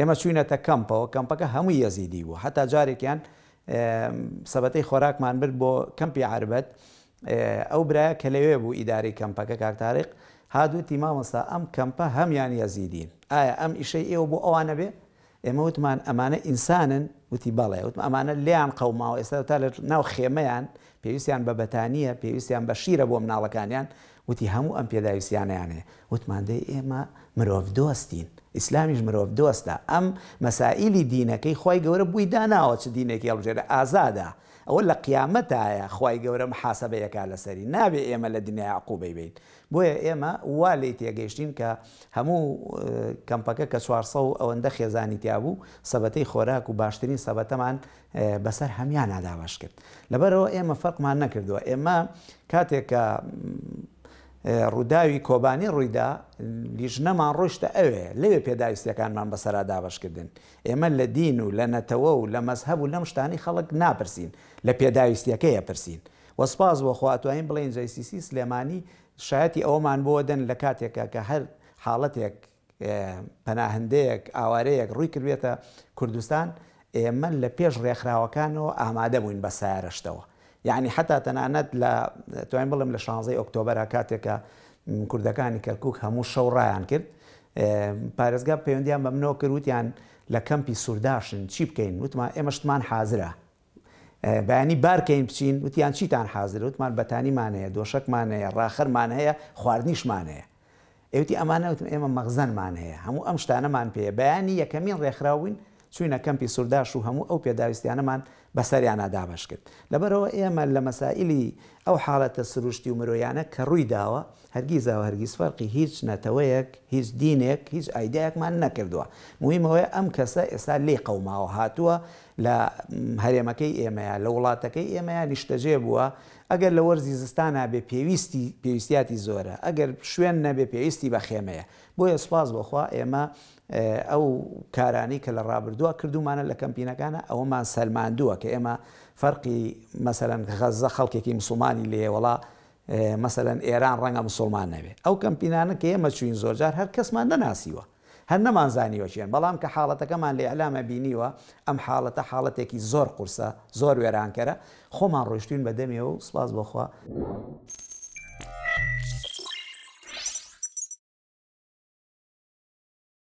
ئێمە چوینەتە کەمپەوە کەمپەکە هەمووی یەزیدی بوو حتا جارێکیان سەبەتەی خۆراکمان برد بۆ کەمپی عربەت ئەو برایە کە لەوێ بوو ئیداری کەمپەکە کاکتارێک هادووتی مامەستا ئەم کەمپە هەمیان یەزیدین ئایا ئەم ئیشەی ئێوە بۆ ئەوانە بێ ئێمە وتمان ئەمانە ئینسانن وتی بەڵێ وتم ئەمانە لیان قەوماوە ئێستا تا لە ناو خێمەیان پێویستیان بە بەتانیە پێویستیان بە شیرە بۆ مناڵەکانیان وتی هەموو ئەم پێداویستیانیانێ وتماندەی ئێمە مرۆڤ دۆستین ئیسلامیش مرۆڤ دۆستە ئەم مەسائلی دینەکەی خی گەورە بووی داناوە چ دینێکی هەڵژێرە ئازادا ئەوە لە قیامەتایە خی گەورەم حاسەبەیەکە لەسەری نابێ ئێمە لە دنیا عقوبەی بین بۆیە ئێمە وا لی تێگەیشتین کە هەموو کەمپەکە کە سوارسە و ئەوەندە خێزانی تیابوو سەبەتەی خۆراک و باشترین سەبەتەمان بەسەر هەمیان ناداواش کرد لەبەرەوە ئێمە فەرقمان نەکردووە ئێمە کاتێک کە ڕووداوی کۆبانی ڕوویدا لیژنەمان ڕۆشتە ئەوێ لەوێ پێداویستەکانمان بەسەرادا بەشکردن ئێمە لە دین و لە نەتەوە و لە مەزهب و لەم شتانی خەڵک ناپرسین لە پێداویستەکەیە پرسین وەسپاز بۆ خواتوانین بڵین جیسیسی سلێمانی شایەتی ئەومان بۆ دەن لە کاتێکە کە هەر حاڵەتێک پەناهندەیەک ئاوارەیەک ڕووی کردوێتە کوردستان ئێمە لە پێش ڕێکخراوەکانەوە ئامادە بووین بە سارشتەوە یعنی حتا تەنانەت لە توانین بڵم لە شانزەی ئۆکتۆبەرە کاتێکە کوردەکانی کەرکک هەموو شەوڕایان کرد پارێزگا پەیوەندیان بە منەوە کردوتیان لە کەمپی سوورداشن چی بکەین وتمان ئێمەشتمان حاضرە بەینی بارکەین بچین وتیان چیتان حاضر وتمان بەتانیمانەیە دۆشکمانەیە ڕاخەرمان هەیە خواردنیشمانەیە ئەوتی ئەمانە وتم ئێمە مەغزەنمان هەیە هەموو ئەم شتانەمان پێ بەیانی یەکەمین ڕێکخراوین چوینە کەمپی سوورداش و هەموو ئەو پێداویستیانەمان بەسەریانە دابش کرد لەبەرەوە ئێمە لە مەسائلی ئەو حاڵەتە سروشتی و مرۆیانە کە ڕووی داوە هەرگیز و هەرگیز فەرقی هیچ نەتەوەیەک هیچ دینێک هیچ ئایدایەکمان نەکردووە مویمەوەی ئەم کەسە ئێستا لێ قەوماوە هاتووە لە هەرێمەکەی ئێمەیە لە وڵاتەکەی ئێمەیە نیشتەجێ بووە ئەگەر لە وەرزی زستانە بێ پێویستی پێویستیاتی زۆرە ئەگەر شوێن نەبێ پێویستی بە خێمەیە بۆیە سپاس بخوا ئێمە ئەو کارانی کە لە ڕابردووە کردومانە لە کەمپینەکانە ئەوەمان سەلماندووە کە ئێمە فەرقی مەسەرەن غەزە خەڵکێکی مسلمانی لێوەڵا مەسەەن ئێران ڕەنگە مسلمان نەوێت ئەو کەمپینانە کە ئێمە چوین زۆرجار هەر کەسمان نەناسیوە هەر نەمانزانیوەچێن بەڵام کە حاڵەتەکەمان لێ ئەلامە بینیوە ئەم حاڵەتە حاڵەتێکی زۆر قورسە زۆر وێرانکەرە خۆمان ڕۆشتین بەدەمێ و سپاس بخوا.